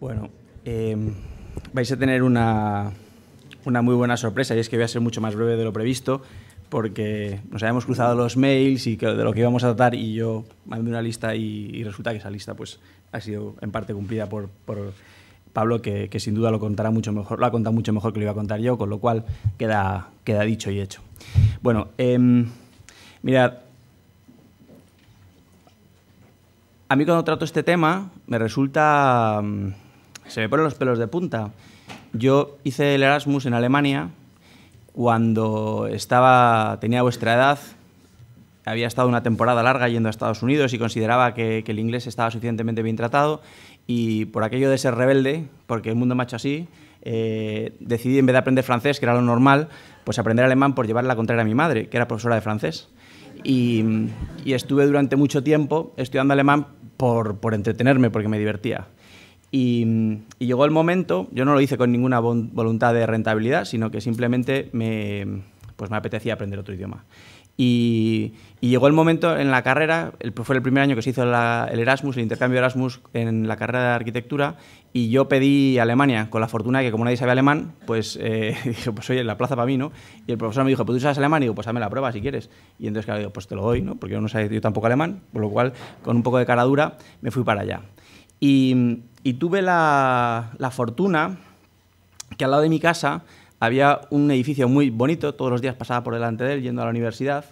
Bueno, em, vais a tener una, muy buena sorpresa y es que voy a ser mucho más breve de lo previsto porque nos habíamos cruzado los mails y de lo que íbamos a tratar y yo mandé una lista y, resulta que esa lista pues ha sido en parte cumplida por, Pablo que, sin duda lo contará mucho mejor, lo ha contado mucho mejor que lo iba a contar yo, con lo cual queda, queda dicho y hecho. Bueno, em, mirad, a mí cuando trato este tema me resulta mm, se me ponen los pelos de punta. Yo hice el Erasmus en Alemania cuando estaba, tenía vuestra edad, había estado una temporada larga yendo a Estados Unidos y consideraba que, el inglés estaba suficientemente bien tratado y por aquello de ser rebelde, porque el mundo macho así, eh, decidí en vez de aprender francés, que era lo normal, pues aprender alemán por llevar la contraria a mi madre, que era profesora de francés. Y, y estuve durante mucho tiempo estudiando alemán por, por entretenerme, porque me divertía. Y, llegó el momento, yo no lo hice con ninguna voluntad de rentabilidad, sino que simplemente me, pues me apetecía aprender otro idioma. Y, llegó el momento en la carrera, fue el primer año que se hizo el Erasmus, el intercambio Erasmus en la carrera de arquitectura, y yo pedí Alemania, con la fortuna que como nadie sabía alemán, pues eh, dije, pues oye, la plaza para mí, ¿no? Y el profesor me dijo, pues tú sabes alemán, y digo, pues hazme la prueba si quieres. Y entonces, claro, digo, pues te lo doy, ¿no? Porque yo no sé yo tampoco alemán, por lo cual, con un poco de cara dura, me fui para allá. Y, y tuve la, fortuna que al lado de mi casa había un edificio muy bonito, todos los días pasaba por delante de él yendo a la universidad,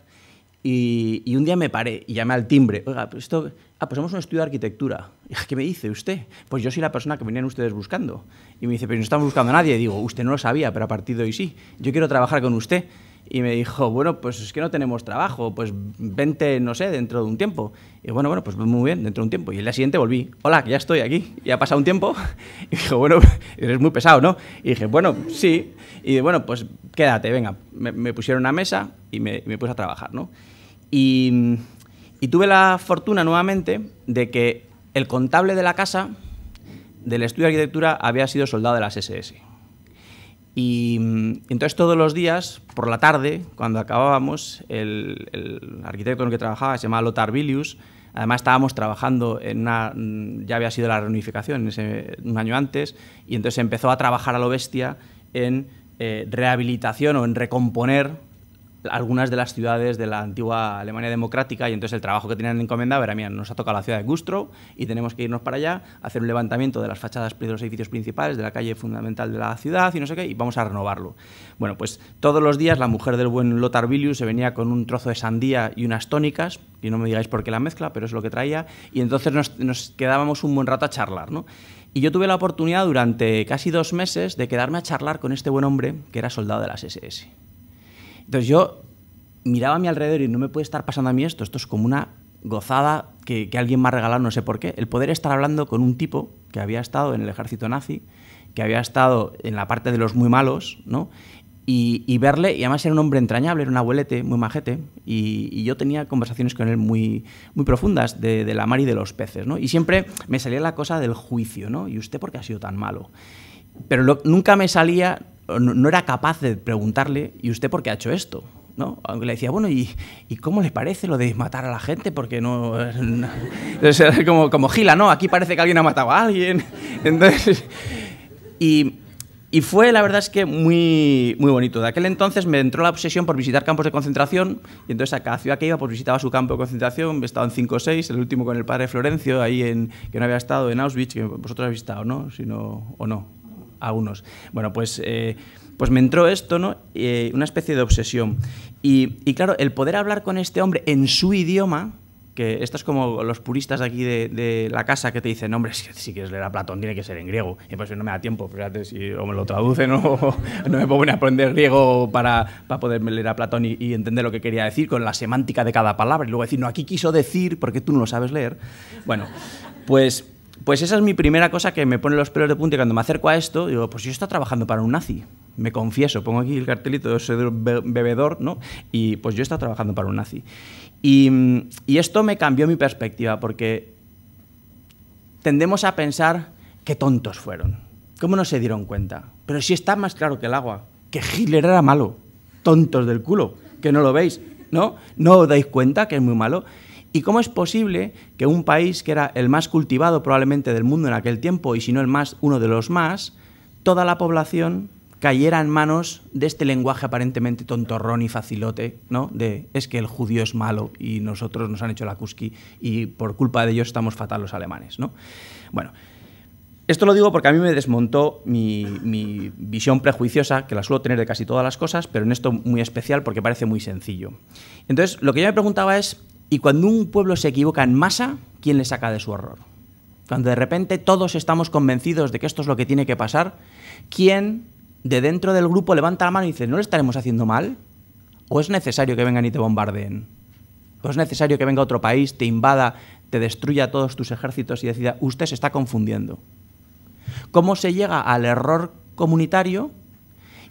y, un día me paré y llamé al timbre. Oiga, pues esto. Ah, pues somos un estudio de arquitectura. ¿Qué me dice usted? Pues yo soy la persona que venían ustedes buscando. Y me dice, pero no estamos buscando a nadie. Y digo, usted no lo sabía, pero a partir de hoy sí. Yo quiero trabajar con usted y me dijo, bueno, pues es que no tenemos trabajo, pues vente, no sé, dentro de un tiempo. Y bueno, bueno, pues muy bien, dentro de un tiempo. Y el día siguiente volví, hola, ya estoy aquí, ya ha pasado un tiempo. Y dijo, bueno, eres muy pesado, ¿no? Y dije, bueno, sí. Y bueno, pues quédate, venga. Me, pusieron una mesa y me, puse a trabajar, ¿no? Y, tuve la fortuna nuevamente de que el contable de la casa, del estudio de arquitectura, había sido soldado de las SS. Y mm, entonces todos los días, por la tarde, cuando acabábamos, el, arquitecto en el que trabajaba se llamaba Lothar Vilius Además estábamos trabajando en una, mm, ya había sido la reunificación ese, un año antes, y entonces empezó a trabajar a lo bestia en eh, rehabilitación o en recomponer algunas de las ciudades de la antigua Alemania democrática y entonces el trabajo que tenían encomendado era, mira, nos ha tocado la ciudad de Güstrow y tenemos que irnos para allá, hacer un levantamiento de las fachadas de los edificios principales, de la calle fundamental de la ciudad y no sé qué, y vamos a renovarlo. Bueno, pues todos los días la mujer del buen Lothar Bilius se venía con un trozo de sandía y unas tónicas, y no me digáis por qué la mezcla, pero es lo que traía, y entonces nos, quedábamos un buen rato a charlar, Y yo tuve la oportunidad durante casi dos meses de quedarme a charlar con este buen hombre que era soldado de las SS. Entonces yo miraba a mi alrededor y no me puede estar pasando a mí esto, esto es como una gozada que, alguien me ha regalado, no sé por qué, el poder estar hablando con un tipo que había estado en el ejército nazi, que había estado en la parte de los muy malos, ¿no? Y, verle, y además era un hombre entrañable, era un abuelete, muy majete, y, yo tenía conversaciones con él muy, muy profundas de, la mar y de los peces, ¿no? Y siempre me salía la cosa del juicio, ¿no? ¿Y usted por ha sido tan malo? Pero nunca me salía no era capaz de preguntarle, ¿y usted por qué ha hecho esto? ¿no? le decía, bueno, ¿y, cómo le parece lo de matar a la gente? Porque no... como, gila, ¿no? Aquí parece que alguien ha matado a alguien. Entonces, y, fue, la verdad es que, muy, muy bonito. De aquel entonces me entró la obsesión por visitar campos de concentración y entonces a cada ciudad que iba pues visitaba su campo de concentración. He estado en 5 o 6, el último con el padre Florencio, ahí en, que no había estado, en Auschwitz, que vosotros habéis estado, ¿no? Si no o no a unos. Bueno, pues, eh, pues me entró esto, ¿no? Eh, una especie de obsesión. Y, y, claro, el poder hablar con este hombre en su idioma, que esto es como los puristas de aquí de, la casa que te dicen, hombre, si, quieres leer a Platón tiene que ser en griego. Y pues no me da tiempo, fíjate, si o me lo traducen o no me puedo a aprender griego para, para poder leer a Platón y, entender lo que quería decir con la semántica de cada palabra y luego decir, no, aquí quiso decir porque tú no lo sabes leer. Bueno, pues pues esa es mi primera cosa que me pone los pelos de punta y cuando me acerco a esto, digo, pues yo estoy trabajando para un nazi. Me confieso, pongo aquí el cartelito de soy bebedor, ¿no? Y pues yo estoy trabajando para un nazi. Y, esto me cambió mi perspectiva porque tendemos a pensar que tontos fueron, cómo no se dieron cuenta. Pero si está más claro que el agua, que Hitler era malo, tontos del culo, que no lo veis, ¿no? No os dais cuenta que es muy malo. ¿Y cómo es posible que un país que era el más cultivado probablemente del mundo en aquel tiempo, y si no el más, uno de los más, toda la población cayera en manos de este lenguaje aparentemente tontorrón y facilote, ¿no? De es que el judío es malo y nosotros nos han hecho la cuski y por culpa de ellos estamos fatal los alemanes, ¿no? Bueno, esto lo digo porque a mí me desmontó mi, mi, visión prejuiciosa, que la suelo tener de casi todas las cosas, pero en esto muy especial porque parece muy sencillo. Entonces, lo que yo me preguntaba es, y cuando un pueblo se equivoca en masa, ¿quién le saca de su error? Cuando de repente todos estamos convencidos de que esto es lo que tiene que pasar, ¿quién de dentro del grupo levanta la mano y dice, no le estaremos haciendo mal? ¿O es necesario que vengan y te bombardeen? ¿O es necesario que venga otro país, te invada, te destruya todos tus ejércitos y decida, usted se está confundiendo? ¿Cómo se llega al error comunitario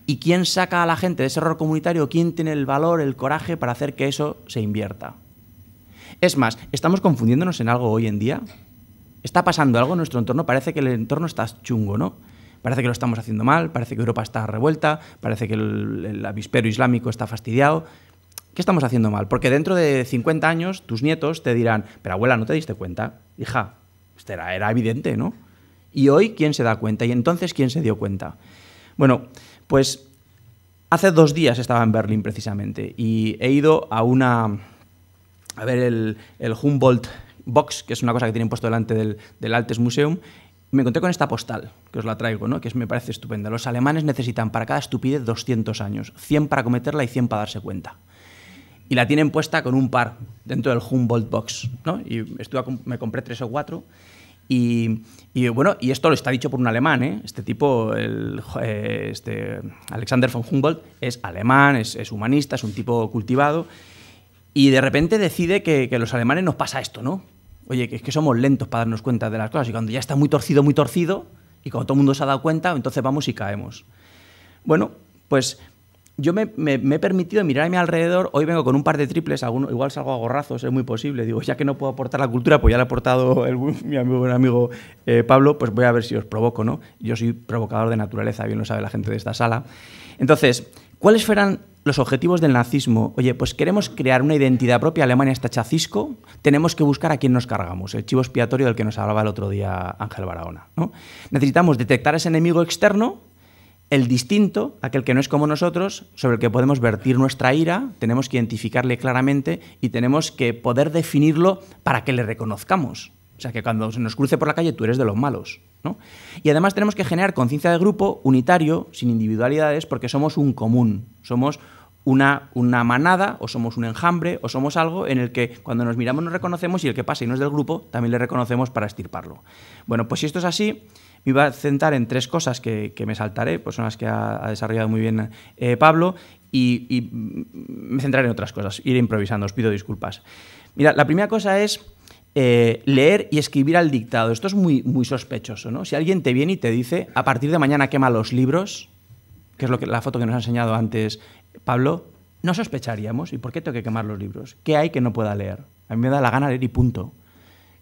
y quién saca a la gente de ese error comunitario, quién tiene el valor, el coraje para hacer que eso se invierta. Es más, ¿estamos confundiéndonos en algo hoy en día? ¿Está pasando algo en nuestro entorno? Parece que el entorno está chungo, ¿no? Parece que lo estamos haciendo mal, parece que Europa está revuelta, parece que el, avispero islámico está fastidiado. ¿Qué estamos haciendo mal? Porque dentro de 50 años tus nietos te dirán, pero abuela, ¿no te diste cuenta? Hija, este era, era evidente, ¿no? Y hoy, ¿quién se da cuenta? Y entonces, ¿quién se dio cuenta? Bueno, pues hace dos días estaba en Berlín precisamente y he ido a una a ver el, Humboldt Box, que es una cosa que tienen puesto delante del, Altes Museum, me encontré con esta postal, que os la traigo, ¿no? que me parece estupenda. Los alemanes necesitan para cada estupidez 200 años, 100 para cometerla y 100 para darse cuenta. Y la tienen puesta con un par dentro del Humboldt Box. ¿no? Y estuve, me compré tres o cuatro. Y, bueno, y esto lo está dicho por un alemán, ¿eh? Este tipo, el, eh, este Alexander von Humboldt, es alemán, es, es humanista, es un tipo cultivado. Y de repente decide que, los alemanes nos pasa esto, ¿no? Oye, que es que somos lentos para darnos cuenta de las cosas. Y cuando ya está muy torcido, muy torcido, y cuando todo el mundo se ha dado cuenta, entonces vamos y caemos. Bueno, pues yo me, he permitido mirar a mi alrededor. Hoy vengo con un par de triples, igual salgo a gorrazos, es muy posible. Digo, ya que no puedo aportar la cultura, pues ya la ha aportado el, mi amigo, amigo eh, Pablo, pues voy a ver si os provoco, ¿no? Yo soy provocador de naturaleza, bien lo sabe la gente de esta sala. Entonces, ¿cuáles fueran los objetivos del nazismo. Oye, pues queremos crear una identidad propia. Alemania está chacisco, tenemos que buscar a quién nos cargamos, el chivo expiatorio del que nos hablaba el otro día Ángel Barahona. Necesitamos detectar ese enemigo externo, el distinto, aquel que no es como nosotros, sobre el que podemos vertir nuestra ira, tenemos que identificarle claramente y tenemos que poder definirlo para que le reconozcamos. O sea, que cuando se nos cruce por la calle tú eres de los malos. Y además tenemos que generar conciencia de grupo unitario, sin individualidades, porque somos un común, somos una, una, manada o somos un enjambre o somos algo en el que cuando nos miramos nos reconocemos y el que pasa y no es del grupo también le reconocemos para estirparlo. Bueno, pues si esto es así, me iba a centrar en tres cosas que, me saltaré, pues son las que ha, desarrollado muy bien eh, Pablo, y, y, me centraré en otras cosas, ir improvisando, os pido disculpas. Mira, la primera cosa es eh, leer y escribir al dictado. Esto es muy, muy sospechoso, ¿no? Si alguien te viene y te dice, a partir de mañana quema los libros, que es lo que, la foto que nos ha enseñado antes Pablo, no sospecharíamos. ¿Y por qué tengo que quemar los libros? ¿Qué hay que no pueda leer? A mí me da la gana leer y punto.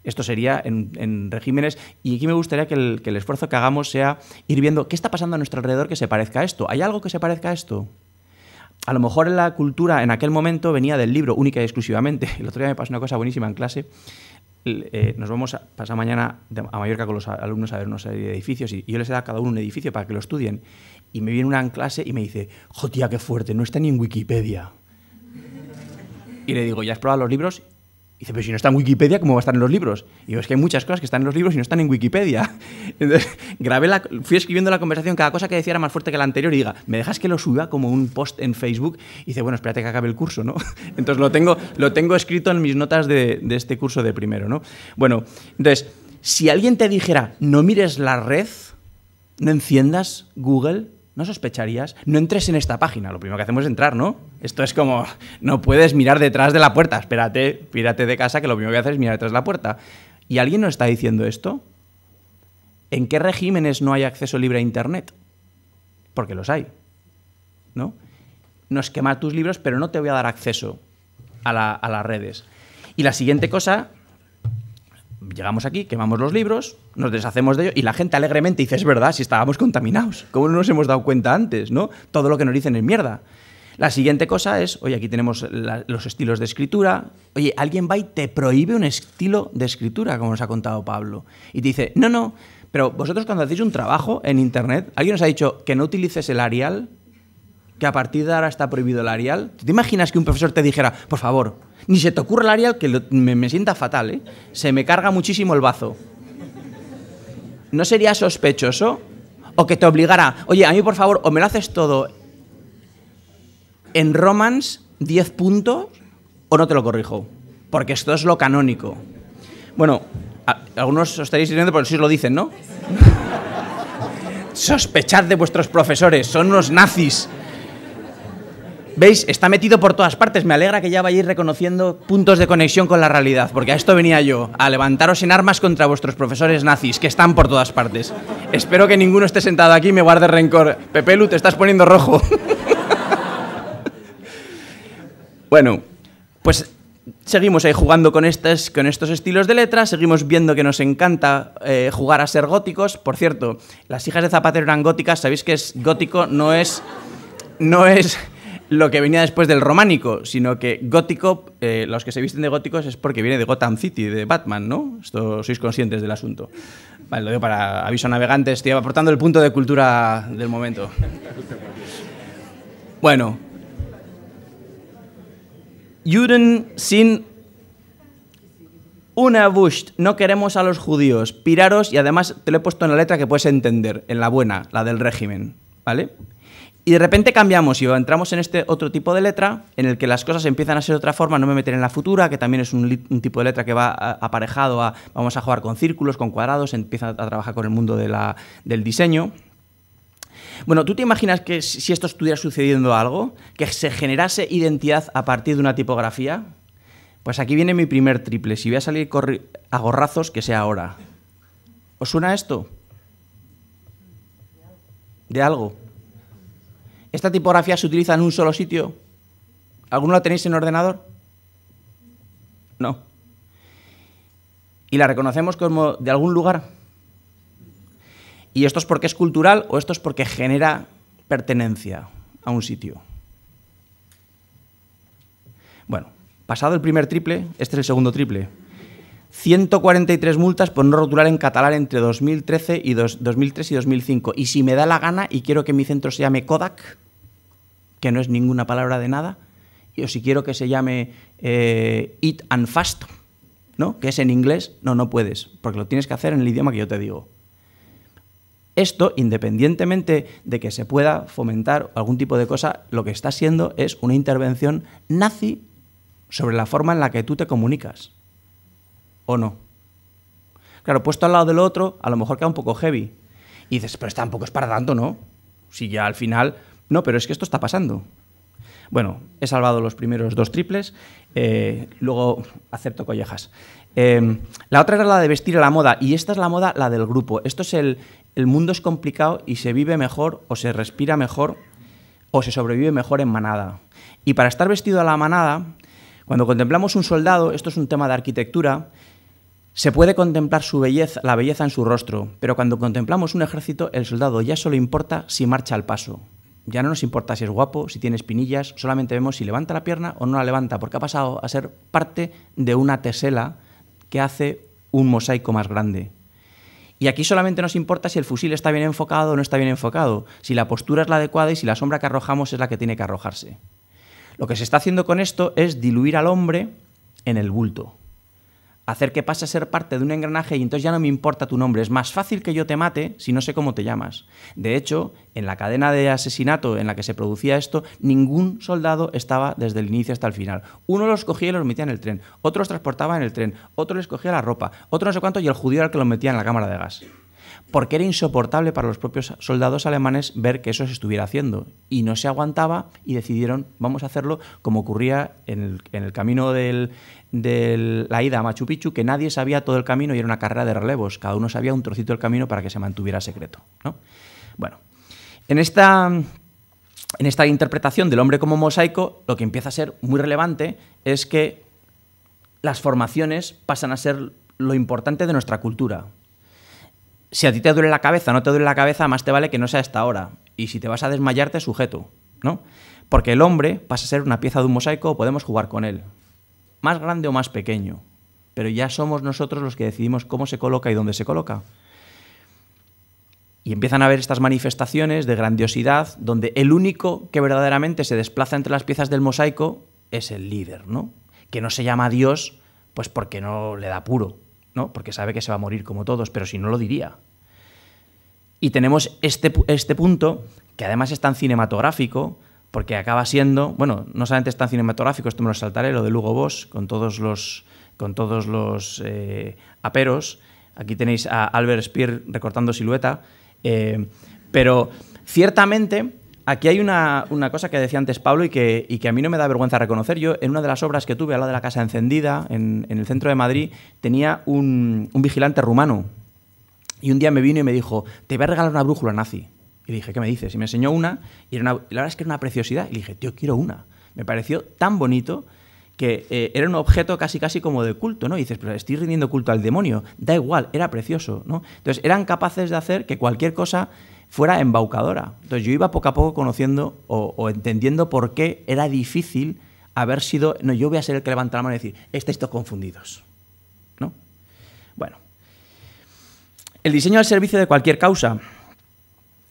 Esto sería en, en, regímenes. Y aquí me gustaría que el, que el, esfuerzo que hagamos sea ir viendo qué está pasando a nuestro alrededor que se parezca a esto. ¿Hay algo que se parezca a esto? A lo mejor en la cultura en aquel momento venía del libro única y exclusivamente. El otro día me pasó una cosa buenísima en clase. Eh, nos vamos a, pasar mañana a Mallorca con los alumnos a ver una serie de edificios y yo les he dado a cada uno un edificio para que lo estudien. Y me viene una en clase y me dice, jo tía, qué fuerte, no está ni en Wikipedia. Y le digo, ¿ya has probado los libros? Y dice, pero si no está en Wikipedia, ¿cómo va a estar en los libros? Y digo, es que hay muchas cosas que están en los libros y no están en Wikipedia. grabé la, fui escribiendo la conversación, cada cosa que decía era más fuerte que la anterior y diga, ¿me dejas que lo suba como un post en Facebook? Y dice, bueno, espérate que acabe el curso, ¿no? Entonces lo tengo, lo tengo escrito en mis notas de, de este curso de primero, ¿no? Bueno, entonces, si alguien te dijera, no mires la red, no enciendas Google, ¿No sospecharías? No entres en esta página, lo primero que hacemos es entrar, ¿no? Esto es como, no puedes mirar detrás de la puerta, espérate, pírate de casa que lo primero que haces es mirar detrás de la puerta. ¿Y alguien nos está diciendo esto? ¿En qué regímenes no hay acceso libre a Internet? Porque los hay, ¿no? No es quemar tus libros, pero no te voy a dar acceso a las redes. Y la siguiente cosa llegamos aquí, quemamos los libros, nos deshacemos de ellos y la gente alegremente dice, es verdad, si estábamos contaminados, ¿cómo no nos hemos dado cuenta antes? ¿no? Todo lo que nos dicen es mierda. La siguiente cosa es, oye, aquí tenemos los estilos de escritura. Oye, alguien va y te prohíbe un estilo de escritura, como nos ha contado Pablo. Y te dice, no, no, pero vosotros cuando hacéis un trabajo en Internet, ¿alguien os ha dicho que no utilices el Arial? que a partir de ahora está prohibido el Arial. ¿Te imaginas que un profesor te dijera, por favor, ni se te ocurra el Arial, que me, sienta fatal, ¿eh? se me carga muchísimo el bazo? ¿No sería sospechoso? O que te obligara, oye, a mí por favor, o me lo haces todo en Romans 10 puntos, o no te lo corrijo, porque esto es lo canónico. Bueno, algunos os estaréis diciendo, pero si os lo dicen, ¿no? Sospechad de vuestros profesores, son unos nazis. ¿Veis? Está metido por todas partes. Me alegra que ya vayáis reconociendo puntos de conexión con la realidad, porque a esto venía yo, a levantaros en armas contra vuestros profesores nazis, que están por todas partes. Espero que ninguno esté sentado aquí y me guarde rencor. Pepelu, te estás poniendo rojo. bueno, pues seguimos ahí jugando con, estos, con estos estilos de letras, seguimos viendo que nos encanta eh, jugar a ser góticos. Por cierto, las hijas de Zapatero eran góticas, sabéis que es gótico, no es. No es lo que venía después del románico, sino que gótico, eh, los que se visten de góticos es porque viene de Gotham City, de Batman, ¿no? Esto sois conscientes del asunto. Vale, lo digo para aviso a navegantes, estoy aportando el punto de cultura del momento. Bueno. Juden sin una bush, no queremos a los judíos, piraros y además te lo he puesto en la letra que puedes entender, en la buena, la del régimen, ¿vale? Y de repente cambiamos y entramos en este otro tipo de letra, en el que las cosas empiezan a ser de otra forma, no me meter en la futura, que también es un, tipo de letra que va aparejado a vamos a jugar con círculos, con cuadrados, empieza a trabajar con el mundo del diseño. Bueno, ¿tú te imaginas que si esto estuviera sucediendo algo, que se generase identidad a partir de una tipografía? Pues aquí viene mi primer triple. Si voy a salir a gorrazos, que sea ahora. ¿Os suena esto? ¿De algo? ¿Esta tipografía se utiliza en un solo sitio? ¿Alguno la tenéis en ordenador? No. ¿Y la reconocemos como de algún lugar? ¿Y esto es porque es cultural o esto es porque genera pertenencia a un sitio? Bueno, pasado el primer triple, este es el segundo triple. 143 multas por no rotular en catalán entre 2013 y 2003 y 2005. Y si me da la gana y quiero que mi centro se llame Kodak, que no es ninguna palabra de nada, o si quiero que se llame it eh, eat and fast, ¿no? que es en inglés, no, no puedes, porque lo tienes que hacer en el idioma que yo te digo. Esto, independientemente de que se pueda fomentar algún tipo de cosa, lo que está siendo es una intervención nazi sobre la forma en la que tú te comunicas. ¿O no? Claro, puesto al lado del otro, a lo mejor queda un poco heavy. Y dices, pero tampoco es para tanto, ¿no? Si ya al final no, pero es que esto está pasando. Bueno, he salvado los primeros dos triples, eh, luego acepto collejas. Em, la otra era la de vestir a la moda, y esta es la moda, la del grupo. Esto es el, el mundo es complicado y se vive mejor, o se respira mejor, o se sobrevive mejor en manada. Y para estar vestido a la manada, cuando contemplamos un soldado, esto es un tema de arquitectura, se puede contemplar su belleza, la belleza en su rostro, pero cuando contemplamos un ejército, el soldado ya solo importa si marcha al paso ya no nos importa si es guapo, si tiene espinillas, solamente vemos si levanta la pierna o no la levanta, porque ha pasado a ser parte de una tesela que hace un mosaico más grande. Y aquí solamente nos importa si el fusil está bien enfocado o no está bien enfocado, si la postura es la adecuada y si la sombra que arrojamos es la que tiene que arrojarse. Lo que se está haciendo con esto es diluir al hombre en el bulto hacer que pase a ser parte de un engranaje y entonces ya no me importa tu nombre. Es más fácil que yo te mate si no sé cómo te llamas. De hecho, en la cadena de asesinato en la que se producía esto, ningún soldado estaba desde el inicio hasta el final. Uno los cogía y los metía en el tren, otro los transportaba en el tren, otro les cogía la ropa, otro no sé cuánto y el judío era el que los metía en la cámara de gas porque era insoportable para los propios soldados alemanes ver que eso se estuviera haciendo. Y no se aguantaba y decidieron, vamos a hacerlo como ocurría en el, camino de la ida a Machu Picchu, que nadie sabía todo el camino y era una carrera de relevos. Cada uno sabía un trocito del camino para que se mantuviera secreto. Bueno, en esta... En esta interpretación del hombre como mosaico, lo que empieza a ser muy relevante es que las formaciones pasan a ser lo importante de nuestra cultura si a ti te duele la cabeza no te duele la cabeza, más te vale que no sea esta hora. Y si te vas a desmayarte, sujeto, ¿no? Porque el hombre pasa a ser una pieza de un mosaico, podemos jugar con él. Más grande o más pequeño. Pero ya somos nosotros los que decidimos cómo se coloca y dónde se coloca. Y empiezan a haber estas manifestaciones de grandiosidad donde el único que verdaderamente se desplaza entre las piezas del mosaico es el líder, ¿no? Que no se llama Dios, pues porque no le da puro, porque sabe que se va a morir como todos, pero si no lo diría. Y tenemos este, este punto, que además es tan cinematográfico, porque acaba siendo, bueno, no solamente es tan cinematográfico, esto me lo saltaré, lo de Lugo Boss, con todos los, con todos los eh, aperos. Aquí tenéis a Albert Speer recortando silueta. Eh, pero ciertamente Aquí hay una, cosa que decía antes Pablo y que, que, a mí no me da vergüenza reconocer. Yo, en una de las obras que tuve, a la de la Casa Encendida, en, el centro de Madrid, tenía un, vigilante rumano. Y un día me vino y me dijo, te voy a regalar una brújula nazi. Y le dije, ¿qué me dices? Y me enseñó una, y la verdad es que era una preciosidad. Y le dije, tío, quiero una. Me pareció tan bonito que eh, era un objeto casi casi como de culto, ¿no? Y dices, pero estoy rindiendo culto al demonio, da igual, era precioso, ¿no? Entonces eran capaces de hacer que cualquier cosa fuera embaucadora. Entonces yo iba poco a poco conociendo o, entendiendo por qué era difícil haber sido, no, yo voy a ser el que levanta la mano y decir, estáis todos confundidos. ¿No? Bueno. El diseño al servicio de cualquier causa.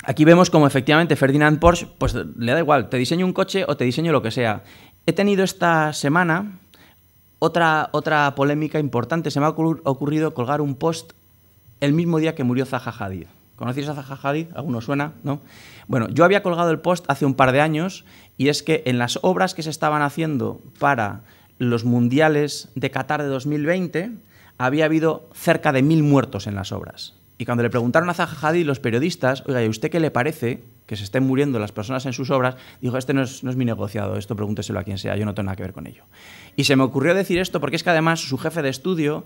Aquí vemos como efectivamente Ferdinand Porsche, pues le da igual, te diseño un coche o te diseño lo que sea. He tenido esta semana otra, otra polémica importante. Se me ha ocurrido colgar un post el mismo día que murió Zaha Hadid. ¿Conocéis a Zaha Hadid? ¿Alguno suena? ¿No? Bueno, yo había colgado el post hace un par de años y es que en las obras que se estaban haciendo para los mundiales de Qatar de 2020 había habido cerca de mil muertos en las obras. Y cuando le preguntaron a Zaha los periodistas, oiga, ¿y usted qué le parece que se estén muriendo las personas en sus obras? Dijo, este no es, no es mi negociado, esto pregúnteselo a quien sea, yo no tengo nada que ver con ello. Y se me ocurrió decir esto porque es que además su jefe de estudio,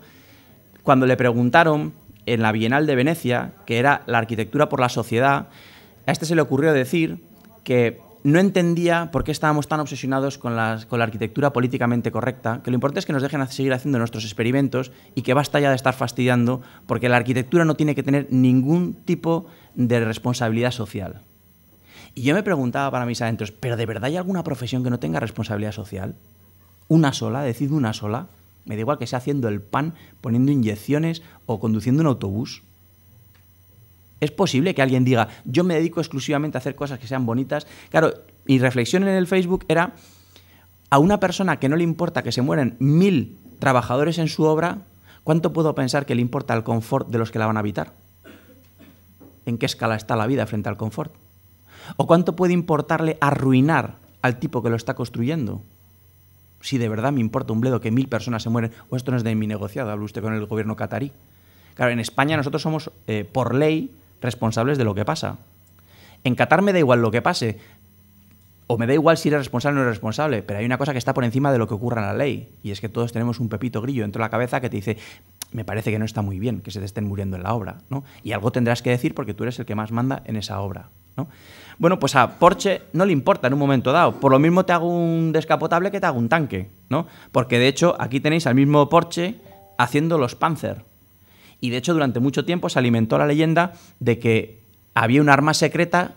cuando le preguntaron en la Bienal de Venecia, que era la arquitectura por la sociedad, a este se le ocurrió decir que no entendía por qué estábamos tan obsesionados con, la arquitectura políticamente correcta, que lo importante es que nos dejen seguir haciendo nuestros experimentos y que basta ya de estar fastidiando, porque la arquitectura no tiene que tener ningún tipo de responsabilidad social. Y yo me preguntaba para mis adentros, ¿pero de verdad hay alguna profesión que no tenga responsabilidad social? ¿Una sola? decido una sola. Me da igual que sea haciendo el pan, poniendo inyecciones o conduciendo un autobús. Es posible que alguien diga, yo me dedico exclusivamente a hacer cosas que sean bonitas. Claro, mi reflexión en el Facebook era, a una persona que no le importa que se mueran mil trabajadores en su obra, ¿cuánto puedo pensar que le importa el confort de los que la van a habitar? ¿En qué escala está la vida frente al confort? ¿O cuánto puede importarle arruinar al tipo que lo está construyendo? si de verdad me importa un bledo que mil personas se mueren, o esto no es de mi negociado, habla usted con el gobierno catarí. Claro, en España nosotros somos, eh, por ley, responsables de lo que pasa. En Qatar me da igual lo que pase, o me da igual si eres responsable o no eres responsable, pero hay una cosa que está por encima de lo que ocurra en la ley, y es que todos tenemos un pepito grillo dentro de la cabeza que te dice, me parece que no está muy bien que se te estén muriendo en la obra, ¿no? Y algo tendrás que decir porque tú eres el que más manda en esa obra. Bueno, pues a Porsche no le importa en un momento dado. Por lo mismo te hago un descapotable que te hago un tanque, ¿no? Porque de hecho aquí tenéis al mismo Porsche haciendo los Panzer. Y de hecho durante mucho tiempo se alimentó la leyenda de que había un arma secreta.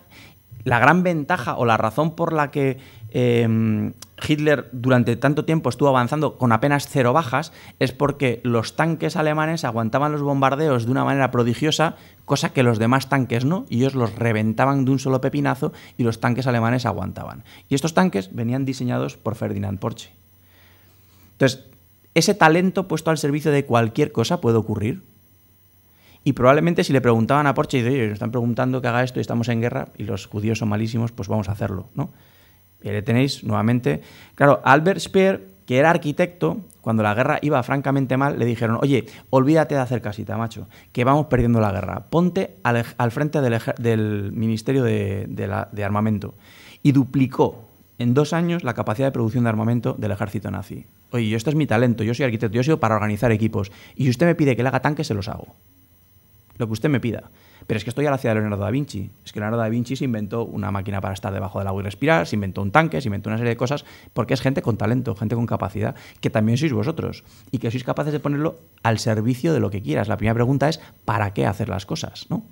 La gran ventaja o la razón por la que em, Hitler durante tanto tiempo estuvo avanzando con apenas cero bajas es porque los tanques alemanes aguantaban los bombardeos de una manera prodigiosa, cosa que los demás tanques no, y ellos los reventaban de un solo pepinazo y los tanques alemanes aguantaban. Y estos tanques venían diseñados por Ferdinand Porsche. Entonces, ese talento puesto al servicio de cualquier cosa puede ocurrir. Y probablemente si le preguntaban a Porsche, y oye, nos están preguntando que haga esto y estamos en guerra y los judíos son malísimos, pues vamos a hacerlo, ¿no? Y le tenéis nuevamente. Claro, Albert Speer, que era arquitecto, cuando la guerra iba francamente mal, le dijeron, oye, olvídate de hacer casita, macho, que vamos perdiendo la guerra. Ponte al, frente del, Ministerio de, Armamento. Y duplicó en dos años la capacidad de producción de armamento del ejército nazi. Oye, yo, esto es mi talento, yo soy arquitecto, yo soy para organizar equipos. Y si usted me pide que le haga tanques, se los hago. Lo que usted me pida. Pero es que a la ciudad de Leonardo da Vinci. Es que Leonardo da Vinci se inventó una máquina para estar debajo del agua y respirar, se inventó un tanque, se inventó una serie de cosas, porque es gente con talento, gente con capacidad, que también sois vosotros y que sois capaces de ponerlo al servicio de lo que quieras. La primera pregunta es, ¿para qué hacer las cosas? ¿no?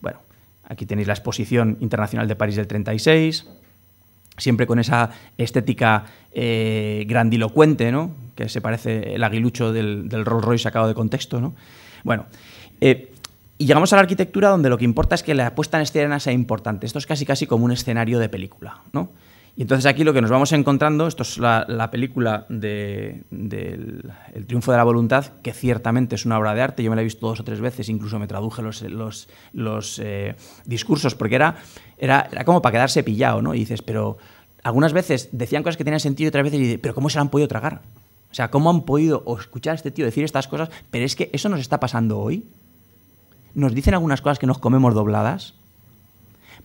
Bueno, aquí tenéis la Exposición Internacional de París del 36, siempre con esa estética eh, grandilocuente, ¿no? que se parece el aguilucho del, Rolls Royce sacado de contexto. Bueno, eh, y llegamos a la arquitectura donde lo que importa es que la puesta en escena sea importante. Esto es casi casi como un escenario de película, ¿no? Y entonces aquí lo que nos vamos encontrando, esto es la, película del de, el Triunfo de la Voluntad, que ciertamente es una obra de arte, yo me la he visto dos o tres veces, incluso me traduje los, los, eh, discursos, porque era, era, era, como para quedarse pillado, ¿no? Y dices, pero algunas veces decían cosas que tenían sentido y otras veces, dices, pero ¿cómo se la han podido tragar? O sea, ¿cómo han podido escuchar a este tío decir estas cosas? Pero es que eso nos está pasando hoy nos dicen algunas cosas que nos comemos dobladas,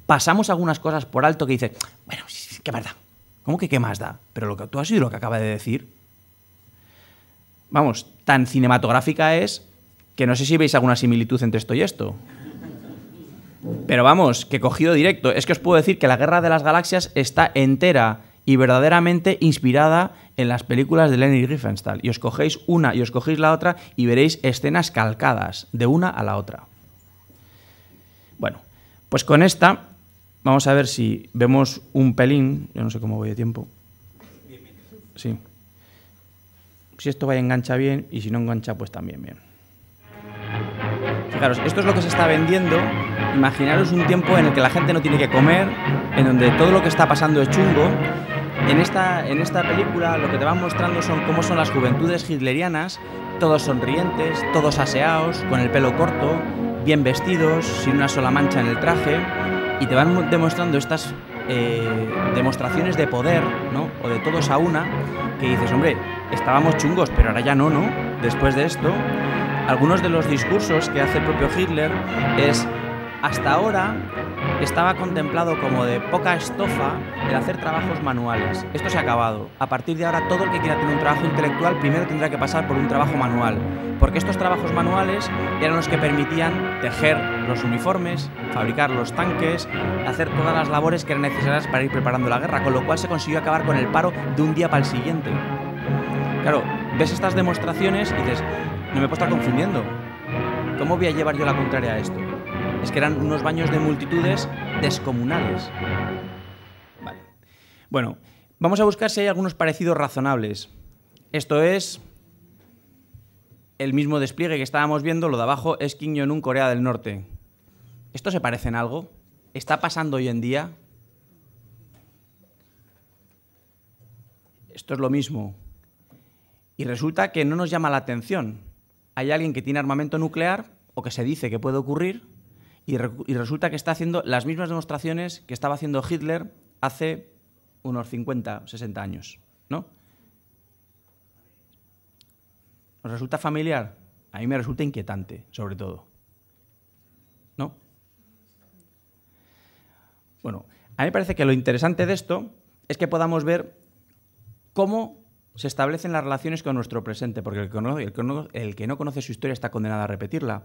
pasamos algunas cosas por alto que dice bueno, qué más da, ¿cómo que qué más da? Pero lo que tú has oído lo que acaba de decir, vamos, tan cinematográfica es que no sé si veis alguna similitud entre esto y esto. Pero vamos, que cogido directo, es que os puedo decir que la Guerra de las Galaxias está entera y verdaderamente inspirada en las películas de Lenny Riefenstahl. Y os cogéis una y os cogéis la otra y veréis escenas calcadas de una a la otra. Bueno, pues con esta vamos a ver si vemos un pelín, yo no sé cómo voy de tiempo. Sí. Si esto va engancha bien y si no engancha, pues también bien. Fijaros, esto es lo que se está vendiendo. Imaginaros un tiempo en el que la gente no tiene que comer, en donde todo lo que está pasando es chungo en esta, en esta película lo que te van mostrando son cómo son las juventudes hitlerianas, todos sonrientes, todos aseados, con el pelo corto, bien vestidos, sin una sola mancha en el traje, y te van demostrando estas eh, demostraciones de poder, ¿no? O de todos a una, que dices, hombre, estábamos chungos, pero ahora ya no, ¿no? Después de esto, algunos de los discursos que hace propio Hitler es, hasta ahora estaba contemplado como de poca estofa el hacer trabajos manuales. Esto se ha acabado. A partir de ahora todo el que quiera tener un trabajo intelectual primero tendrá que pasar por un trabajo manual. Porque estos trabajos manuales eran los que permitían tejer los uniformes, fabricar los tanques, hacer todas las labores que eran necesarias para ir preparando la guerra, con lo cual se consiguió acabar con el paro de un día para el siguiente. Claro, ves estas demostraciones y dices, no me puedo estar confundiendo. ¿Cómo voy a llevar yo la contraria a esto? es que eran unos baños de multitudes descomunales. Vale. Bueno, vamos a buscar si hay algunos parecidos razonables. Esto es el mismo despliegue que estábamos viendo, lo de abajo es Kim Jong-un, Corea del Norte. ¿Esto se parece en algo? ¿Está pasando hoy en día? Esto es lo mismo. Y resulta que no nos llama la atención. Hay alguien que tiene armamento nuclear, o que se dice que puede ocurrir, y, resulta que está haciendo las mismas demostraciones que estaba haciendo Hitler hace unos 50, 60 años, ¿no? ¿Nos resulta familiar? A mí me resulta inquietante, sobre todo. ¿No? Bueno, a mí me parece que lo interesante de esto es que podamos ver cómo se establecen las relaciones con nuestro presente, porque el el que no, el que no conoce su historia está condenado a repetirla.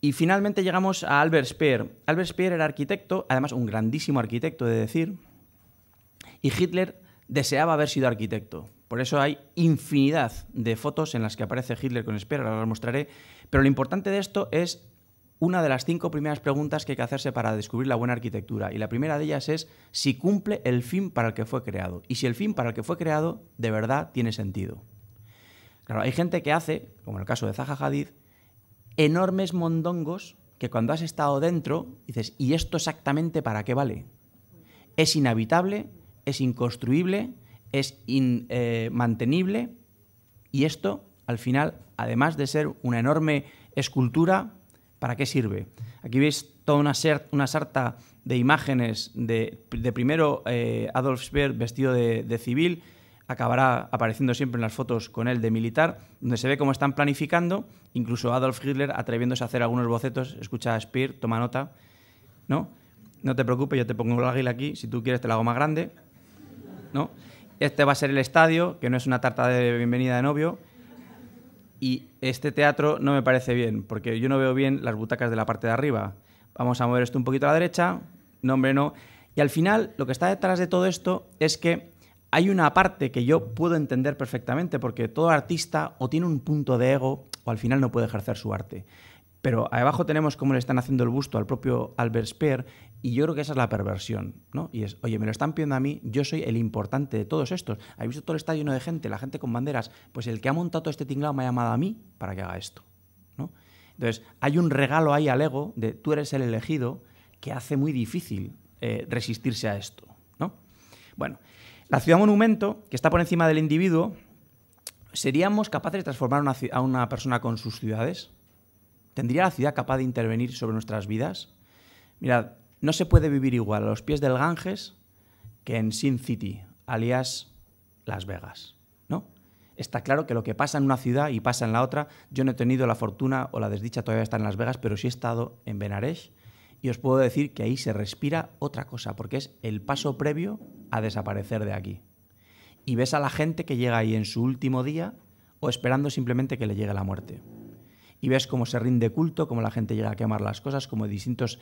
Y finalmente llegamos a Albert Speer. Albert Speer era arquitecto, además un grandísimo arquitecto de decir, y Hitler deseaba haber sido arquitecto. Por eso hay infinidad de fotos en las que aparece Hitler con Speer, ahora las mostraré. Pero lo importante de esto es una de las cinco primeras preguntas que hay que hacerse para descubrir la buena arquitectura. Y la primera de ellas es si cumple el fin para el que fue creado. Y si el fin para el que fue creado de verdad tiene sentido. Claro, hay gente que hace, como en el caso de Zaha Hadid, enormes mondongos que cuando has estado dentro dices, ¿y esto exactamente para qué vale? Es inhabitable, es inconstruible, es inmantenible eh, y esto, al final, además de ser una enorme escultura, ¿para qué sirve? Aquí veis toda una, sarta de imágenes de, primero eh, Adolf Speer vestido de civil, acabará apareciendo siempre en las fotos con él de militar, donde se ve cómo están planificando, incluso Adolf Hitler atreviéndose a hacer algunos bocetos, escucha a Speer, toma nota, ¿no? No te preocupes, yo te pongo el águila aquí, si tú quieres te la hago más grande, ¿no? Este va a ser el estadio, que no es una tarta de bienvenida de novio, y este teatro no me parece bien, porque yo no veo bien las butacas de la parte de arriba. Vamos a mover esto un poquito a la derecha, no hombre, no. Y al final, lo que está detrás de todo esto es que hay una parte que yo puedo entender perfectamente, porque todo artista o tiene un punto de ego o al final no puede ejercer su arte. Pero abajo tenemos cómo le están haciendo el busto al propio Albert Speer y yo creo que esa es la perversión, ¿no? Y es, oye, me lo están pidiendo a mí, yo soy el importante de todos estos. ¿Habéis visto todo el estadio lleno de gente, la gente con banderas? Pues el que ha montado todo este tinglado me ha llamado a mí para que haga esto, Entonces, hay un regalo ahí al ego de tú eres el elegido que hace muy difícil eh, resistirse a esto, ¿no? Bueno, la ciudad monumento, que está por encima del individuo, ¿seríamos capaces de transformar a una persona con sus ciudades? ¿Tendría la ciudad capaz de intervenir sobre nuestras vidas? Mirad, no se puede vivir igual a los pies del Ganges que en Sin City, alias Las Vegas, ¿no? Está claro que lo que pasa en una ciudad y pasa en la otra, yo no he tenido la fortuna o la desdicha todavía de estar en Las Vegas, pero sí he estado en Benares y os puedo decir que ahí se respira otra cosa, porque es el paso previo a desaparecer de aquí. Y ves a la gente que llega ahí en su último día o esperando simplemente que le llegue la muerte. Y ves cómo se rinde culto, cómo la gente llega a quemar las cosas, cómo distintos,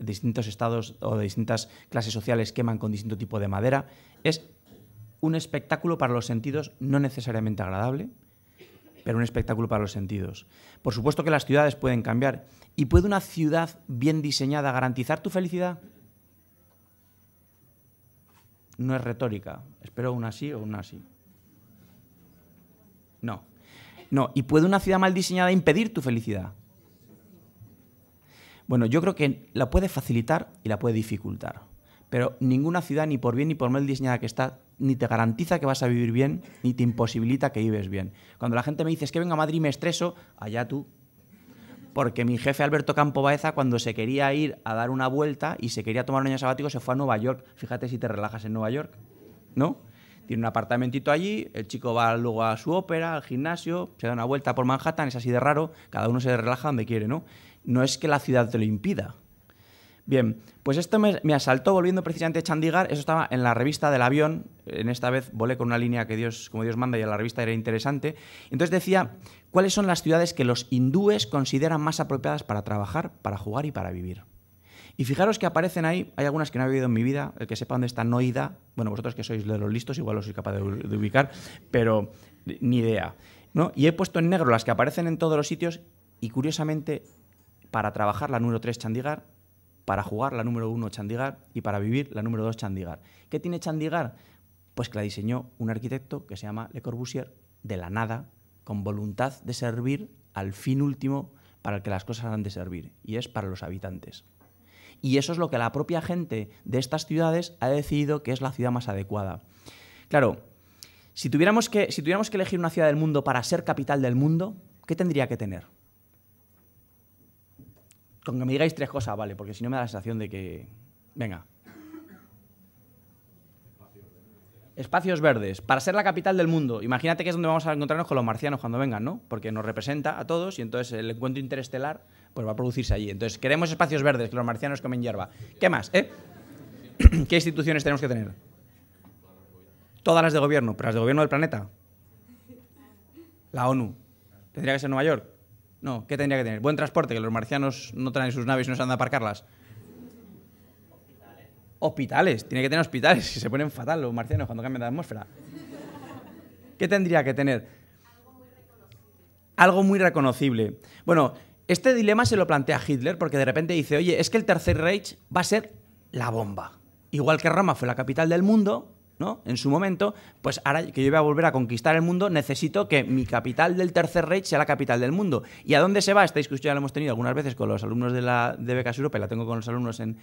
distintos estados o de distintas clases sociales queman con distinto tipo de madera. Es un espectáculo para los sentidos no necesariamente agradable, pero un espectáculo para los sentidos. Por supuesto que las ciudades pueden cambiar ¿Y puede una ciudad bien diseñada garantizar tu felicidad? No es retórica. Espero una sí o una sí. No. No. ¿Y puede una ciudad mal diseñada impedir tu felicidad? Bueno, yo creo que la puede facilitar y la puede dificultar. Pero ninguna ciudad, ni por bien ni por mal diseñada que está, ni te garantiza que vas a vivir bien, ni te imposibilita que vives bien. Cuando la gente me dice es que vengo a Madrid y me estreso, allá tú porque mi jefe Alberto Campo Baeza, cuando se quería ir a dar una vuelta y se quería tomar un año sabático, se fue a Nueva York. Fíjate si te relajas en Nueva York, ¿no? Tiene un apartamentito allí, el chico va luego a su ópera, al gimnasio, se da una vuelta por Manhattan, es así de raro, cada uno se relaja donde quiere, ¿no? No es que la ciudad te lo impida, Bien, pues esto me, asaltó volviendo precisamente a Chandigarh. Eso estaba en la revista del avión. En esta vez volé con una línea que Dios, como Dios manda, y a la revista era interesante. Entonces decía, ¿cuáles son las ciudades que los hindúes consideran más apropiadas para trabajar, para jugar y para vivir? Y fijaros que aparecen ahí, hay algunas que no he vivido en mi vida, el que sepa dónde está Noida, bueno, vosotros que sois de los listos, igual lo soy capaz de, ubicar, pero ni idea. ¿no? Y he puesto en negro las que aparecen en todos los sitios y curiosamente, para trabajar la número 3 Chandigarh, para jugar la número uno Chandigarh y para vivir la número dos Chandigarh. ¿Qué tiene Chandigarh? Pues que la diseñó un arquitecto que se llama Le Corbusier, de la nada, con voluntad de servir al fin último para el que las cosas han de servir, y es para los habitantes. Y eso es lo que la propia gente de estas ciudades ha decidido que es la ciudad más adecuada. Claro, si tuviéramos que, si tuviéramos que elegir una ciudad del mundo para ser capital del mundo, ¿qué tendría que tener? con que me digáis tres cosas, vale, porque si no me da la sensación de que... Venga. Espacios verdes. Para ser la capital del mundo. Imagínate que es donde vamos a encontrarnos con los marcianos cuando vengan, ¿no? Porque nos representa a todos y entonces el encuentro interestelar pues va a producirse allí. Entonces queremos espacios verdes, que los marcianos comen hierba. ¿Qué más? Eh? ¿Qué instituciones tenemos que tener? Todas las de gobierno, pero las de gobierno del planeta. La ONU. ¿Tendría que ser Nueva York? No, ¿qué tendría que tener? Buen transporte, que los marcianos no traen sus naves y no a aparcarlas. Hospitales. Hospitales, tiene que tener hospitales, si se ponen fatal los marcianos cuando cambian de atmósfera. ¿Qué tendría que tener? Algo muy reconocible. Algo muy reconocible. Bueno, este dilema se lo plantea Hitler porque de repente dice, oye, es que el Tercer Reich va a ser la bomba. Igual que Roma fue la capital del mundo, en su momento, pues ahora que yo voy a volver a conquistar el mundo, necesito que mi capital del Tercer Reich sea la capital del mundo. ¿Y a dónde se va? Esta discusión ya la hemos tenido algunas veces con los alumnos de, la, de Becas Europa, la tengo con los alumnos en,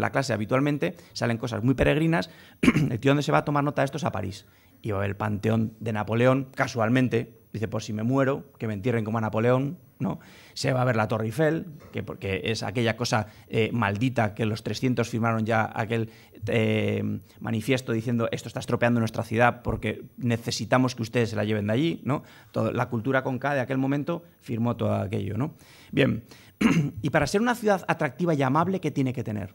la clase habitualmente, salen cosas muy peregrinas. el tío se va a tomar nota de esto a París. Y va a haber el panteón de Napoleón, casualmente. Dice, por pues si me muero, que me entierren como a Napoleón, ¿no? se va a ver la Torre Eiffel, que porque es aquella cosa eh, maldita que los 300 firmaron ya aquel eh, manifiesto diciendo esto está estropeando nuestra ciudad porque necesitamos que ustedes se la lleven de allí, ¿no? toda la cultura con K de aquel momento firmó todo aquello, ¿no? Bien, y para ser una ciudad atractiva y amable, ¿qué tiene que tener?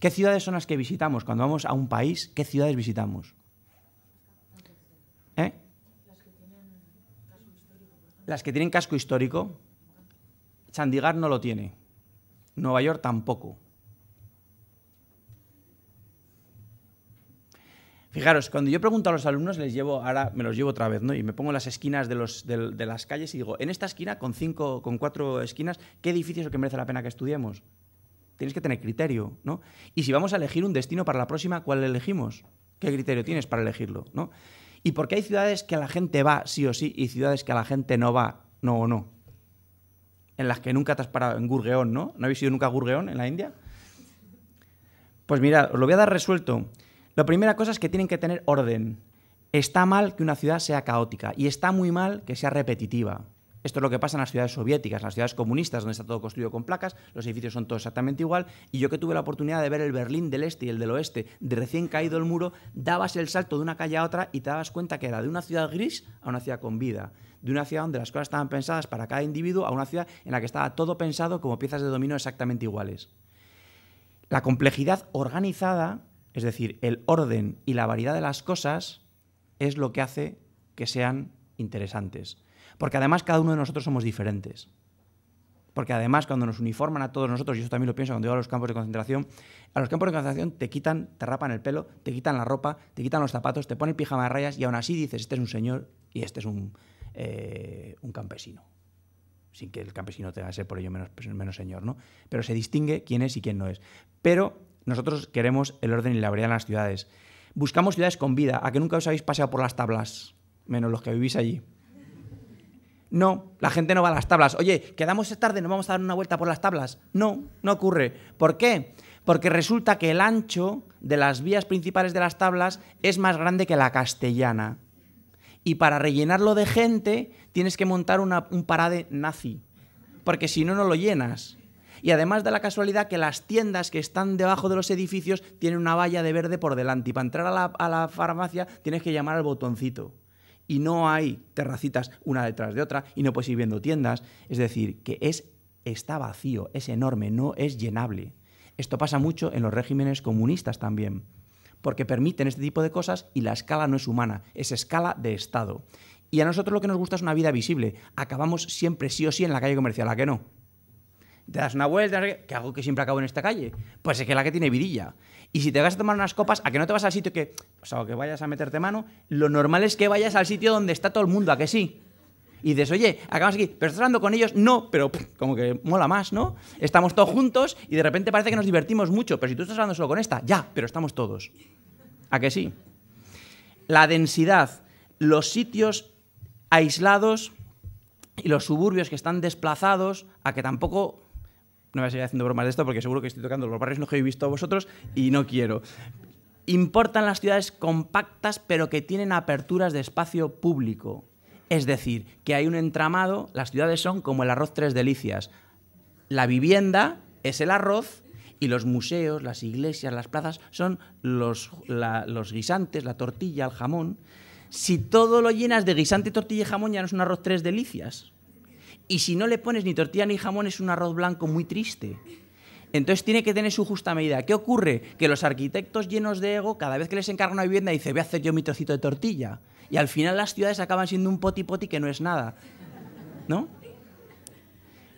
¿Qué ciudades son las que visitamos? Cuando vamos a un país, ¿qué ciudades visitamos? ¿Eh? Las que tienen casco histórico. Chandigarh no lo tiene. Nueva York tampoco. Fijaros, cuando yo pregunto a los alumnos, les llevo, ahora me los llevo otra vez, ¿no? Y me pongo en las esquinas de, las calles y digo, en esta esquina, con cinco, con cuatro esquinas, ¿qué edificio es lo que merece la pena que estudiemos? Tienes que tener criterio, ¿no? Y si vamos a elegir un destino para la próxima, ¿cuál elegimos? ¿Qué criterio tienes para elegirlo, no? Y qué hay ciudades que a la gente va sí o sí y ciudades que a la gente no va, no o no en las que nunca te has parado, en Gurgeón, ¿no? ¿No habéis ido nunca a Gurgeón, en la India? Pues mira, os lo voy a dar resuelto. La primera cosa es que tienen que tener orden. Está mal que una ciudad sea caótica y está muy mal que sea repetitiva. Esto es lo que pasa en las ciudades soviéticas, en las ciudades comunistas, donde está todo construido con placas, los edificios son todos exactamente igual. Y yo que tuve la oportunidad de ver el Berlín del Este y el del Oeste, de recién caído el muro, dabas el salto de una calle a otra y te dabas cuenta que era de una ciudad gris a una ciudad con vida. De una ciudad donde las cosas estaban pensadas para cada individuo a una ciudad en la que estaba todo pensado como piezas de dominó exactamente iguales. La complejidad organizada, es decir, el orden y la variedad de las cosas, es lo que hace que sean interesantes. Porque además cada uno de nosotros somos diferentes. Porque además cuando nos uniforman a todos nosotros, y eso también lo pienso cuando digo a los campos de concentración, a los campos de concentración te quitan, te rapan el pelo, te quitan la ropa, te quitan los zapatos, te ponen pijama de rayas y aún así dices, este es un señor y este es un, eh, un campesino. Sin que el campesino tenga que ser por ello menos, pues, menos señor, ¿no? Pero se distingue quién es y quién no es. Pero nosotros queremos el orden y la variedad en las ciudades. Buscamos ciudades con vida, a que nunca os habéis paseado por las tablas, menos los que vivís allí. No, la gente no va a las tablas. Oye, quedamos tarde, nos vamos a dar una vuelta por las tablas. No, no ocurre. ¿Por qué? Porque resulta que el ancho de las vías principales de las tablas es más grande que la castellana. Y para rellenarlo de gente tienes que montar un parade nazi. Porque si no, no lo llenas. Y además de la casualidad que las tiendas que están debajo de los edificios tienen una valla de verde por delante. Y para entrar a la farmacia tienes que llamar al botoncito y no hay terracitas una detrás de otra y no puedes ir viendo tiendas. Es decir, que es, está vacío, es enorme, no es llenable. Esto pasa mucho en los regímenes comunistas también, porque permiten este tipo de cosas y la escala no es humana, es escala de Estado. Y a nosotros lo que nos gusta es una vida visible. Acabamos siempre sí o sí en la calle comercial, ¿a que no? te das una vuelta, ¿qué hago que siempre acabo en esta calle? Pues es que es la que tiene vidilla. Y si te vas a tomar unas copas, a que no te vas al sitio que, o sea, que vayas a meterte mano, lo normal es que vayas al sitio donde está todo el mundo, ¿a que sí? Y dices, oye, acabas aquí, pero estás hablando con ellos, no, pero como que mola más, ¿no? Estamos todos juntos y de repente parece que nos divertimos mucho, pero si tú estás hablando solo con esta, ya, pero estamos todos. ¿A que sí? La densidad, los sitios aislados y los suburbios que están desplazados, a que tampoco no me voy a seguir haciendo bromas de esto porque seguro que estoy tocando los barrios no que he visto vosotros y no quiero. Importan las ciudades compactas pero que tienen aperturas de espacio público. Es decir, que hay un entramado, las ciudades son como el arroz tres delicias. La vivienda es el arroz y los museos, las iglesias, las plazas son los, los guisantes, la tortilla, el jamón. Si todo lo llenas de guisante, tortilla y jamón, ya no es un arroz tres delicias y si no le pones ni tortilla ni jamón, es un arroz blanco muy triste. Entonces tiene que tener su justa medida. ¿Qué ocurre? Que los arquitectos llenos de ego, cada vez que les encargan una vivienda, dice voy a hacer yo mi trocito de tortilla. Y al final las ciudades acaban siendo un poti-poti que no es nada. ¿No?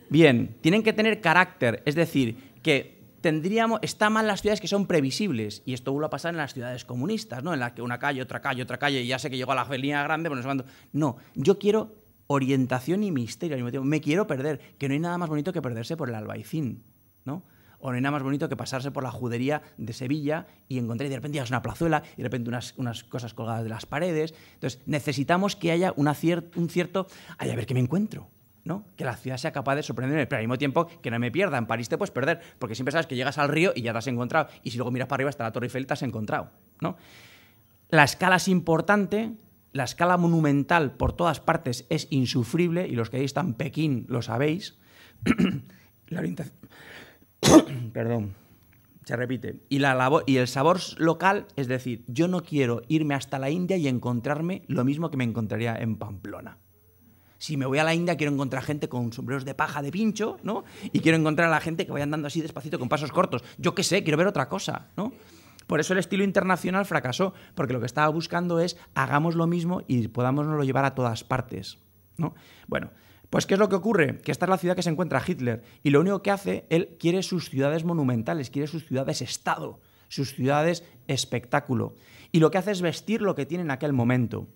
Bien, tienen que tener carácter. Es decir, que tendríamos, está mal las ciudades que son previsibles. Y esto vuelve a pasar en las ciudades comunistas, ¿no? En la que una calle, otra calle, otra calle, y ya sé que llegó a la felina grande, pero pues no No, yo quiero orientación y misterio al mismo tiempo. Me quiero perder, que no hay nada más bonito que perderse por el albaicín, ¿no? O no hay nada más bonito que pasarse por la judería de Sevilla y encontrar y de repente llegas una plazuela y de repente unas, unas cosas colgadas de las paredes. Entonces, necesitamos que haya una un cierto. Ay, a ver qué me encuentro. ¿no? Que la ciudad sea capaz de sorprenderme, pero al mismo tiempo que no me pierda. En París te puedes perder, porque siempre sabes que llegas al río y ya te has encontrado. Y si luego miras para arriba hasta la Torre Eiffel te has encontrado. ¿no? La escala es importante, la escala monumental por todas partes es insufrible, y los que hayáis están Pekín lo sabéis. la orientación. Perdón. Se repite. Y, la y el sabor local, es decir, yo no quiero irme hasta la India y encontrarme lo mismo que me encontraría en Pamplona. Si me voy a la India, quiero encontrar gente con sombreros de paja de pincho, ¿no? Y quiero encontrar a la gente que vaya andando así despacito con pasos cortos. Yo qué sé, quiero ver otra cosa, ¿no? Por eso el estilo internacional fracasó, porque lo que estaba buscando es hagamos lo mismo y lo llevar a todas partes. ¿no? Bueno, pues ¿qué es lo que ocurre? Que esta es la ciudad que se encuentra Hitler y lo único que hace, él quiere sus ciudades monumentales, quiere sus ciudades estado, sus ciudades espectáculo. Y lo que hace es vestir lo que tiene en aquel momento.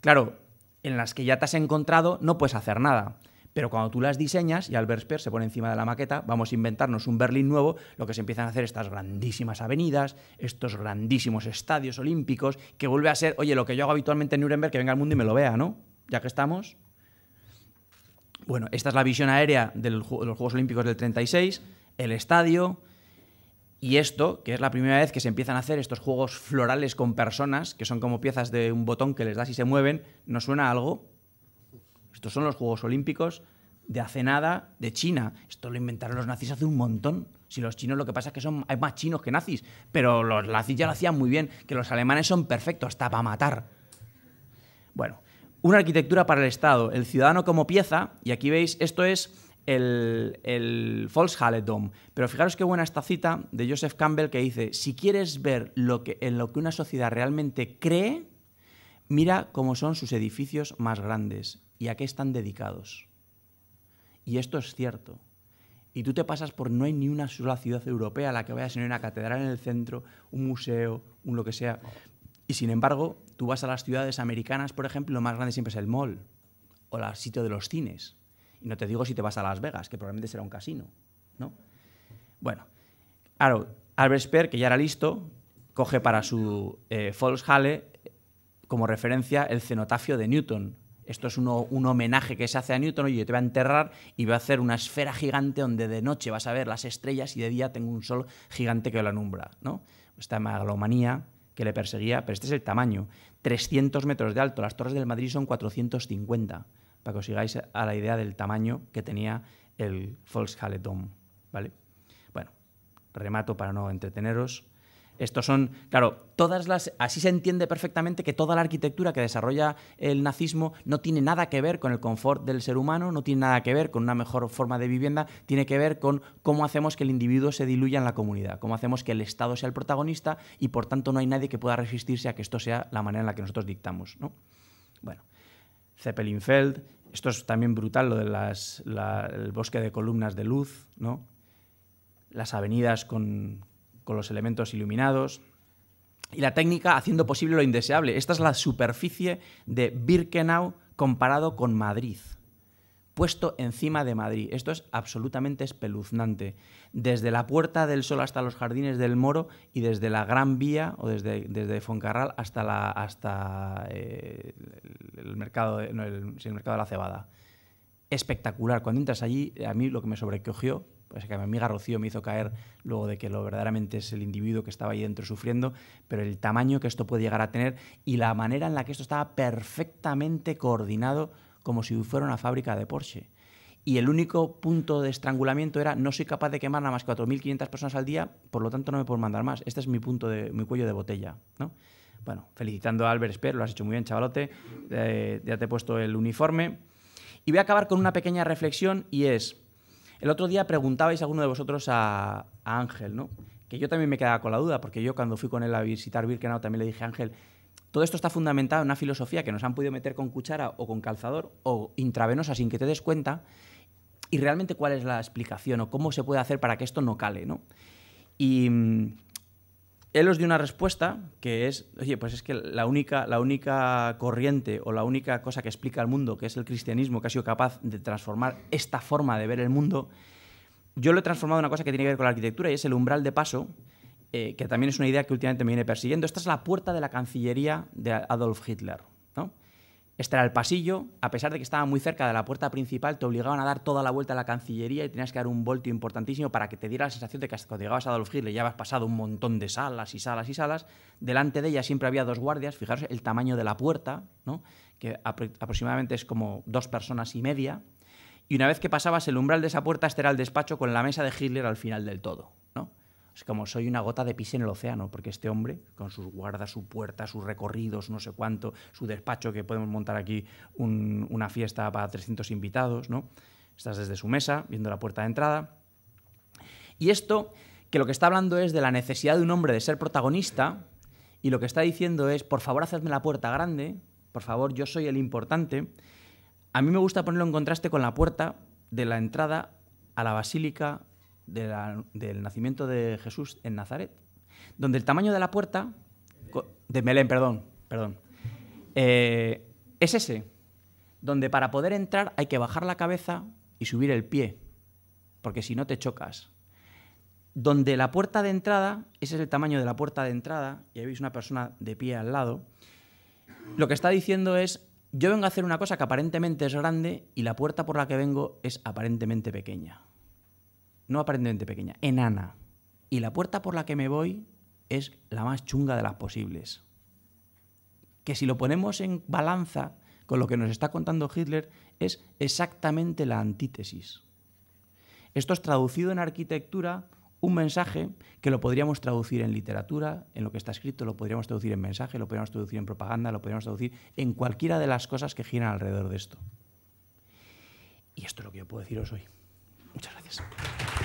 Claro, en las que ya te has encontrado no puedes hacer nada. Pero cuando tú las diseñas y Albert Speer se pone encima de la maqueta, vamos a inventarnos un Berlín nuevo, lo que se empiezan a hacer estas grandísimas avenidas, estos grandísimos estadios olímpicos, que vuelve a ser, oye, lo que yo hago habitualmente en Nuremberg, que venga el mundo y me lo vea, ¿no? Ya que estamos. Bueno, esta es la visión aérea de los Juegos Olímpicos del 36, el estadio, y esto, que es la primera vez que se empiezan a hacer estos juegos florales con personas, que son como piezas de un botón que les das y se mueven, ¿nos suena algo? Estos son los Juegos Olímpicos de hace nada de China. Esto lo inventaron los nazis hace un montón. Si los chinos lo que pasa es que son hay más chinos que nazis, pero los nazis ya lo hacían muy bien, que los alemanes son perfectos hasta para matar. Bueno, una arquitectura para el Estado, el ciudadano como pieza, y aquí veis, esto es el, el Volkshalledom. Pero fijaros qué buena esta cita de Joseph Campbell que dice, si quieres ver lo que, en lo que una sociedad realmente cree, mira cómo son sus edificios más grandes y a qué están dedicados. Y esto es cierto. Y tú te pasas por no hay ni una sola ciudad europea a la que vayas, tener una catedral en el centro, un museo, un lo que sea. Y sin embargo, tú vas a las ciudades americanas, por ejemplo, lo más grande siempre es el mall o el sitio de los cines. Y no te digo si te vas a Las Vegas, que probablemente será un casino, ¿no? Bueno, claro, Albert Speer, que ya era listo, coge para su eh, Halle como referencia el cenotafio de Newton, esto es un homenaje que se hace a Newton, y yo te voy a enterrar y voy a hacer una esfera gigante donde de noche vas a ver las estrellas y de día tengo un sol gigante que lo alumbra, ¿no? Esta megalomanía que le perseguía, pero este es el tamaño, 300 metros de alto, las torres del Madrid son 450, para que os sigáis a la idea del tamaño que tenía el Volkshalle Dome, ¿vale? Bueno, remato para no entreteneros. Estos son, claro, todas las. Así se entiende perfectamente que toda la arquitectura que desarrolla el nazismo no tiene nada que ver con el confort del ser humano, no tiene nada que ver con una mejor forma de vivienda, tiene que ver con cómo hacemos que el individuo se diluya en la comunidad, cómo hacemos que el Estado sea el protagonista y por tanto no hay nadie que pueda resistirse a que esto sea la manera en la que nosotros dictamos. ¿no? Bueno, Zeppelinfeld, esto es también brutal, lo del bosque de columnas de luz, ¿no? las avenidas con, con los elementos iluminados. Y la técnica haciendo posible lo indeseable. Esta es la superficie de Birkenau comparado con Madrid puesto encima de Madrid. Esto es absolutamente espeluznante. Desde la Puerta del Sol hasta los Jardines del Moro y desde la Gran Vía o desde, desde Foncarral hasta, la, hasta eh, el, mercado el mercado de la Cebada. Espectacular. Cuando entras allí, a mí lo que me sobrecogió sea que mi amiga Rocío me hizo caer luego de que lo verdaderamente es el individuo que estaba ahí dentro sufriendo, pero el tamaño que esto puede llegar a tener y la manera en la que esto estaba perfectamente coordinado como si fuera una fábrica de Porsche. Y el único punto de estrangulamiento era no soy capaz de quemar nada más 4.500 personas al día, por lo tanto no me puedo mandar más. Este es mi punto de mi cuello de botella, ¿no? Bueno, felicitando a Albert Speer, lo has hecho muy bien, chavalote. Eh, ya te he puesto el uniforme. Y voy a acabar con una pequeña reflexión y es, el otro día preguntabais a alguno de vosotros a, Ángel, ¿no? Que yo también me quedaba con la duda, porque yo cuando fui con él a visitar Birkenau también le dije Ángel, todo esto está fundamentado en una filosofía que nos han podido meter con cuchara o con calzador o intravenosa sin que te des cuenta. Y realmente cuál es la explicación o cómo se puede hacer para que esto no cale, ¿no? Y mm, él os dio una respuesta que es, oye, pues es que la única, corriente o la única cosa que explica el mundo, que es el cristianismo, que ha sido capaz de transformar esta forma de ver el mundo, yo lo he transformado en una cosa que tiene que ver con la arquitectura y es el umbral de paso, eh, que también es una idea que últimamente me viene persiguiendo. Esta es la puerta de la Cancillería de Adolf Hitler. Este era el pasillo, a pesar de que estaba muy cerca de la puerta principal, te obligaban a dar toda la vuelta a la Cancillería y tenías que dar un volteo importantísimo para que te diera la sensación de que hasta cuando llegabas a Adolf Hitler ya habías pasado un montón de salas y salas y salas. Delante de ella siempre había dos guardias, fijaros el tamaño de la puerta, ¿no? que aproximadamente es como dos personas y media. Y una vez que pasabas el umbral de esa puerta, este era el despacho con la mesa de Hitler al final del todo. Es como soy una gota de pis en el océano, porque este hombre, con sus guardas, su puerta, sus recorridos, no sé cuánto, su despacho, que podemos montar aquí una fiesta para 300 invitados, ¿no? Estás desde su mesa, viendo la puerta de entrada. Y esto, que lo que está hablando es de la necesidad de un hombre de ser protagonista, y lo que está diciendo es, por favor, hacedme la puerta grande, por favor, yo soy el importante. A mí me gusta ponerlo en contraste con la puerta de la entrada a la basílica del nacimiento de Jesús en Nazaret, donde el tamaño de la puerta, de Melén, perdón, perdón, eh, es ese, donde para poder entrar hay que bajar la cabeza y subir el pie, porque si no te chocas. Donde la puerta de entrada, ese es el tamaño de la puerta de entrada, y ahí veis una persona de pie al lado, lo que está diciendo es, yo vengo a hacer una cosa que aparentemente es grande y la puerta por la que vengo es aparentemente pequeña no aparentemente pequeña, enana. Y la puerta por la que me voy es la más chunga de las posibles. Que si lo ponemos en balanza con lo que nos está contando Hitler, es exactamente la antítesis. Esto es traducido en arquitectura un mensaje que lo podríamos traducir en literatura, en lo que está escrito, lo podríamos traducir en mensaje, lo podríamos traducir en propaganda, lo podríamos traducir en cualquiera de las cosas que giran alrededor de esto. Y esto es lo que yo puedo deciros hoy. Muchas gracias.